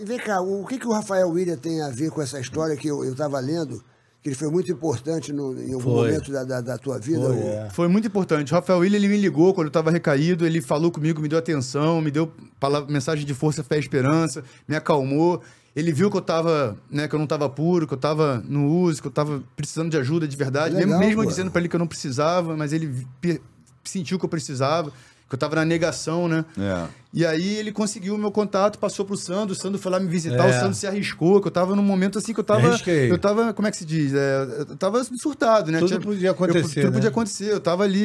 E vem cá, o, que, que o Rafael William tem a ver com essa história que eu estava lendo? que ele foi muito importante no, em algum foi. momento da, da, da, tua vida. Foi, é. foi muito importante. Rafael Willian, ele me ligou quando eu estava recaído, ele falou comigo, me deu atenção, me deu palavra, mensagem de força, fé e esperança, me acalmou. Ele viu que eu tava, né, que eu não estava puro, que eu estava no uso, que eu estava precisando de ajuda de verdade, Legal, mesmo, mesmo dizendo para ele que eu não precisava, mas ele sentiu que eu precisava. Porque eu tava na negação, né? É. E aí ele conseguiu o meu contato, passou pro Sandro, o Sandro foi lá me visitar, é. o Sandro se arriscou, que eu tava num momento assim que eu tava. Arrisquei. Eu tava, como é que se diz? É, eu tava surtado, né? Tudo Tinha, podia acontecer. Eu, tudo né? podia acontecer. Eu tava ali,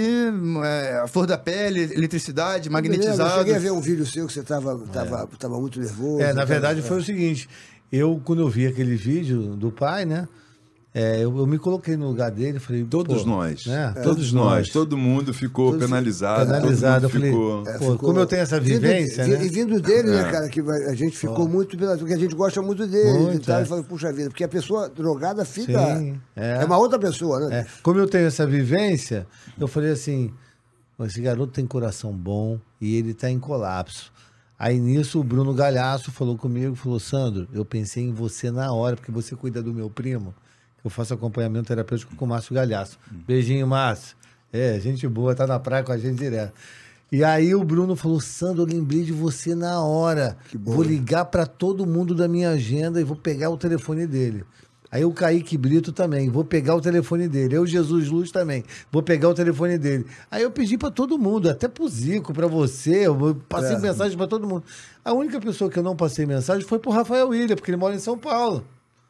a é, flor da pele, eletricidade, magnetizado. Eu, cheguei a ver um vídeo seu que você tava, tava, é. tava muito nervoso. É, na né? verdade é. foi o seguinte: eu, quando eu vi aquele vídeo do pai, né? É, eu, eu, me coloquei no lugar dele, falei. Todos pô, nós. Né? É. Todos nós. Todo mundo ficou todos penalizado. Penalizado. Eu falei, ficou, é, ficou, como eu tenho essa vivência. Vindo, né? E vindo dele, né, é. cara, que a gente ficou pô. muito penalizado, porque a gente gosta muito dele. Muito, e tal, e fala, é. puxa vida, porque a pessoa drogada fica. Sim, é. é uma outra pessoa, né? Como eu tenho essa vivência, eu falei assim: esse garoto tem coração bom e ele está em colapso. Aí nisso o Bruno Galhaço falou comigo, falou, Sandro, eu pensei em você na hora, porque você cuida do meu primo eu faço acompanhamento terapêutico com o Márcio Galhaço. Beijinho, Márcio. É, gente boa, tá na praia com a gente direto. E aí o Bruno falou: Sandro, eu lembrei de você na hora. Vou ligar para todo mundo da minha agenda e vou pegar o telefone dele. Aí o Kaique Brito também, vou pegar o telefone dele. Eu, Jesus Luz também, vou pegar o telefone dele. Aí eu pedi para todo mundo, até pro Zico, para você, eu passei é. mensagem para todo mundo. A única pessoa que eu não passei mensagem foi pro Rafael William, porque ele mora em São Paulo.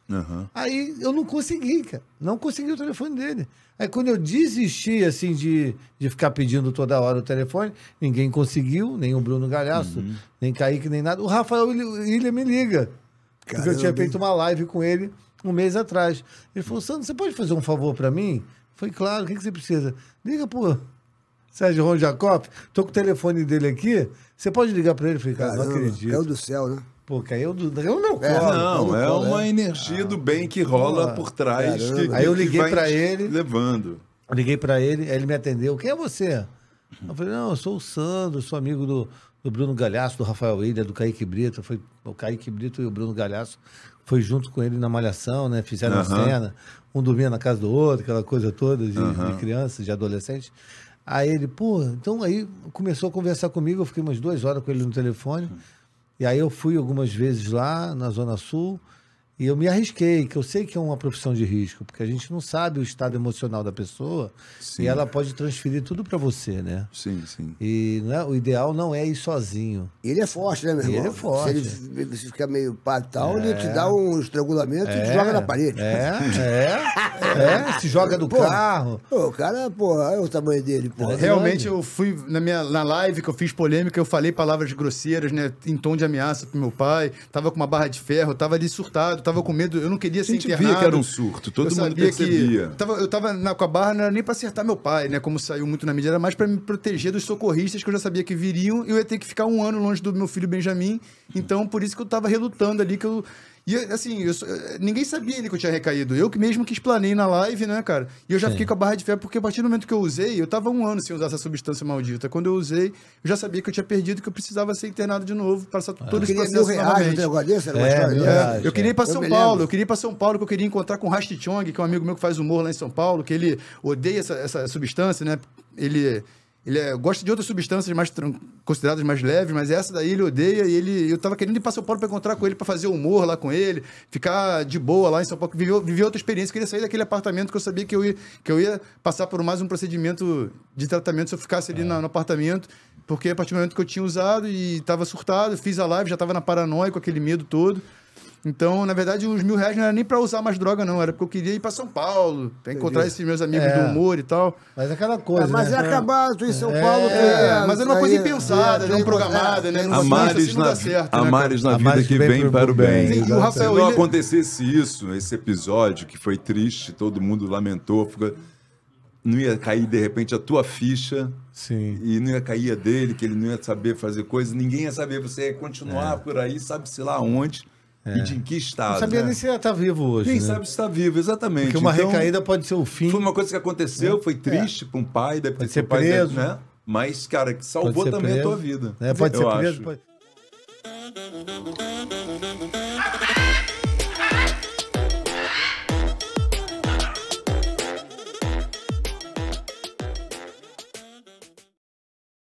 Uhum. Aí eu não consegui, cara. Não consegui o telefone dele. Aí quando eu desisti, assim, de, de ficar pedindo toda hora o telefone, ninguém conseguiu, nem o Bruno Galhaço, uhum. nem Kaique, nem nada. O Rafael Ilha me liga. Porque eu tinha feito uma live com ele um mês atrás. Ele falou, Sandro, você pode fazer um favor para mim? Foi claro, o que, que você precisa? Liga pro Sérgio Ron Jacob, tô com o telefone dele aqui, você pode ligar para ele? Eu falei, cara, Caramba, não acredito. Caiu do céu, né? Pô, caiu do dragão não, é, colo, Não, é colo, uma é. energia ah, do bem que ah, rola por trás. Que, aí eu liguei para ele. Levando. Liguei para ele, ele me atendeu. Quem é você? Eu falei, não, eu sou o Sandro, sou amigo do, do Bruno Galhaço, do Rafael Ilha, do Kaique Brito. Foi, o Kaique Brito e o Bruno Galhaço foi junto com ele na Malhação, né? Fizeram uhum. cena. Um dormia na casa do outro, aquela coisa toda de, uhum. de criança, de adolescente. Aí ele, pô, então aí começou a conversar comigo. Eu fiquei umas duas horas com ele no telefone. Uhum. E aí eu fui algumas vezes lá na Zona Sul e eu me arrisquei, que eu sei que é uma profissão de risco, porque a gente não sabe o estado emocional da pessoa sim. e ela pode transferir tudo para você, né? Sim, sim. E né, o ideal não é ir sozinho. Ele é forte, né, meu irmão? Ele é forte. Se ele, ficar meio patal, é. ele te é. dá um estrangulamento é. e te é, joga na parede. É, é, é. Se joga do carro. Pô, o cara, pô, olha o tamanho dele, pô. É Realmente, eu fui na minha na live que eu fiz polêmica, eu falei palavras grosseiras, né, em tom de ameaça pro meu pai, tava com uma barra de ferro, tava ali surtado tava com medo, eu não queria ser enterrado. A gente via que era um surto, todo eu mundo percebia. Que, tava, eu tava na, com a barra, não era nem pra acertar meu pai, né? Como saiu muito na mídia, era mais para me proteger dos socorristas que eu já sabia que viriam e eu ia ter que ficar um ano longe do meu filho Benjamin. Então, por isso que eu tava relutando ali, que eu e assim, eu, eh, ninguém sabia que eu tinha recaído. Eu que mesmo que explanei na live, né, cara? E eu já Sim. fiquei com a barra de ferro, porque a partir do momento que eu usei, eu tava um ano sem usar essa substância maldita. Quando eu usei, eu já sabia que eu tinha perdido, que eu precisava ser internado de novo, passar ah. todo esse processo reais, novamente. Negócio desse, era é, mil reais, é. Eu queria ir pra eu São Paulo, eu queria ir pra São Paulo, que eu queria encontrar com o Rasti Chong, que é um amigo meu que faz humor lá em São Paulo, que ele odeia essa, essa substância, né? Ele ele é, gosta de outras substâncias mais consideradas mais leves, mas essa daí ele odeia e ele. Eu tava querendo ir pra São Paulo pra encontrar com ele, para fazer humor lá com ele, ficar de boa lá em São Paulo, viver, viver outra experiência. Eu queria sair daquele apartamento que eu sabia que eu ia, que eu ia passar por mais um procedimento de tratamento se eu ficasse ali é. na, no apartamento, porque a partir do momento que eu tinha usado e tava surtado, fiz a live, já tava na paranoia com aquele medo todo. Então, na verdade, os mil reais não era nem para usar mais droga, não. Era porque eu queria ir para São Paulo, para encontrar esses meus amigos é. do humor e tal. Mas é aquela coisa. É, mas né? é acabado em São é. Paulo. É, mas era é uma coisa impensada, né? né? não programada, né? Não amares assim, na, certo, amares né, na vida amares que vem, vem para o bem. bem. o Rafael, Se não ele... acontecesse isso, esse episódio que foi triste, todo mundo lamentou, ficou não ia cair de repente a tua ficha Sim. e não ia cair a dele, que ele não ia saber fazer coisa, ninguém ia saber, você ia continuar é. por aí, sabe-se lá onde. É. E de em que estado? Não sabia né? nem se está vivo hoje. Quem né? sabe se está vivo, exatamente. Porque uma então, recaída pode ser o fim. Foi uma coisa que aconteceu, é. foi é. triste para um pai, depois pode ser pai, preso. né? Mas, cara, que salvou também preso. a tua vida. É, pode eu ser preso. Acho. Pode...